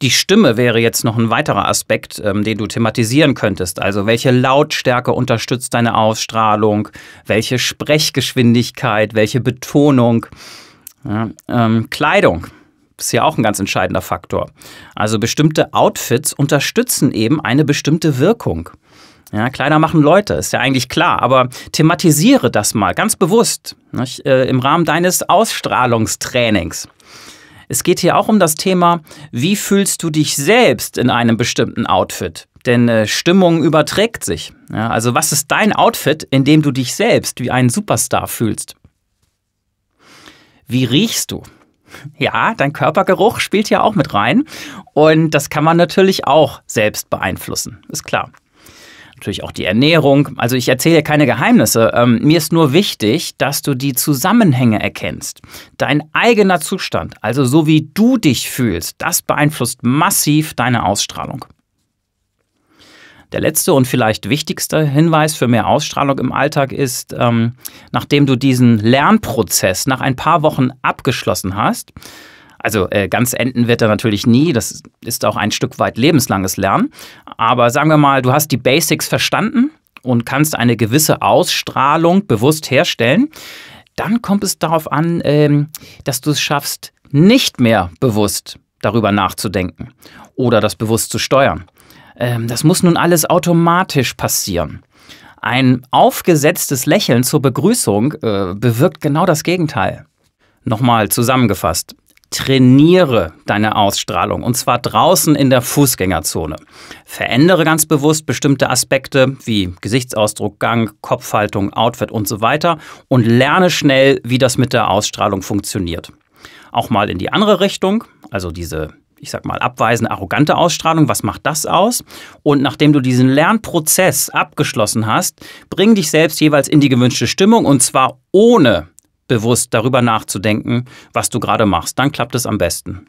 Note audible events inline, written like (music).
Die Stimme wäre jetzt noch ein weiterer Aspekt, ähm, den du thematisieren könntest. Also welche Lautstärke unterstützt deine Ausstrahlung, welche Sprechgeschwindigkeit, welche Betonung. Ja, ähm, Kleidung ist ja auch ein ganz entscheidender Faktor. Also bestimmte Outfits unterstützen eben eine bestimmte Wirkung. Ja, Kleider machen Leute, ist ja eigentlich klar, aber thematisiere das mal ganz bewusst nicht, äh, im Rahmen deines Ausstrahlungstrainings. Es geht hier auch um das Thema, wie fühlst du dich selbst in einem bestimmten Outfit? Denn äh, Stimmung überträgt sich. Ja, also was ist dein Outfit, in dem du dich selbst wie ein Superstar fühlst? Wie riechst du? (laughs) Ja, dein Körpergeruch spielt ja auch mit rein. Und das kann man natürlich auch selbst beeinflussen, ist klar natürlich auch die Ernährung. Also ich erzähle keine Geheimnisse. Ähm, mir ist nur wichtig, dass du die Zusammenhänge erkennst. Dein eigener Zustand, also so wie du dich fühlst, das beeinflusst massiv deine Ausstrahlung. Der letzte und vielleicht wichtigste Hinweis für mehr Ausstrahlung im Alltag ist, ähm, nachdem du diesen Lernprozess nach ein paar Wochen abgeschlossen hast, also äh, ganz enden wird er natürlich nie. Das ist auch ein Stück weit lebenslanges Lernen. Aber sagen wir mal, du hast die Basics verstanden und kannst eine gewisse Ausstrahlung bewusst herstellen. Dann kommt es darauf an, ähm, dass du es schaffst, nicht mehr bewusst darüber nachzudenken oder das bewusst zu steuern. Ähm, das muss nun alles automatisch passieren. Ein aufgesetztes Lächeln zur Begrüßung äh, bewirkt genau das Gegenteil. Nochmal zusammengefasst. Trainiere deine Ausstrahlung und zwar draußen in der Fußgängerzone. Verändere ganz bewusst bestimmte Aspekte wie Gesichtsausdruck, Gang, Kopfhaltung, Outfit und so weiter und lerne schnell, wie das mit der Ausstrahlung funktioniert. Auch mal in die andere Richtung, also diese ich sag mal, abweisende, arrogante Ausstrahlung, was macht das aus? Und nachdem du diesen Lernprozess abgeschlossen hast, bring dich selbst jeweils in die gewünschte Stimmung und zwar ohne bewusst darüber nachzudenken, was du gerade machst. Dann klappt es am besten.